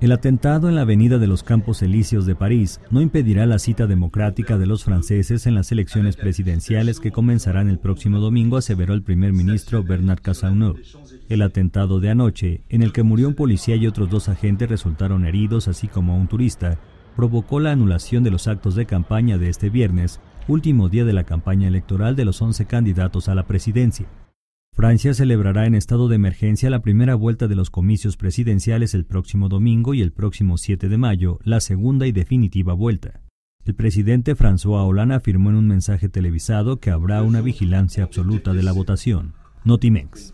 El atentado en la Avenida de los Campos Elíseos de París no impedirá la cita democrática de los franceses en las elecciones presidenciales que comenzarán el próximo domingo, aseveró el primer ministro Bernard Cazeneuve. El atentado de anoche, en el que murió un policía y otros dos agentes resultaron heridos, así como un turista, provocó la anulación de los actos de campaña de este viernes, último día de la campaña electoral de los 11 candidatos a la presidencia. Francia celebrará en estado de emergencia la primera vuelta de los comicios presidenciales el próximo domingo y el próximo 7 de mayo, la segunda y definitiva vuelta. El presidente François Hollande afirmó en un mensaje televisado que habrá una vigilancia absoluta de la votación. Notimex.